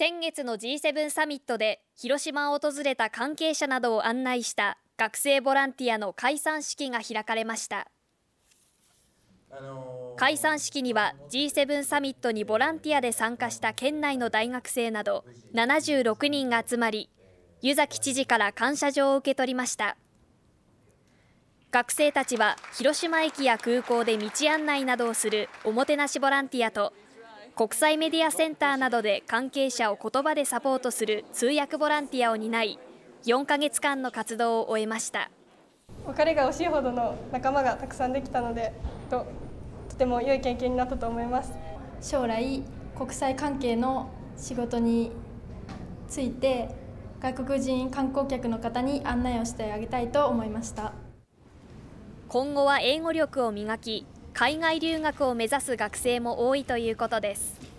先月の G7 サミットで広島を訪れた関係者などを案内した学生ボランティアの解散式が開かれました解散式には G7 サミットにボランティアで参加した県内の大学生など76人が集まり湯崎知事から感謝状を受け取りました学生たちは広島駅や空港で道案内などをするおもてなしボランティアと国際メディアセンターなどで関係者を言葉でサポートする通訳ボランティアを担い4ヶ月間の活動を終えました別れが惜しいほどの仲間がたくさんできたのでととても良い経験になったと思います将来国際関係の仕事について外国人観光客の方に案内をしてあげたいと思いました今後は英語力を磨き海外留学を目指す学生も多いということです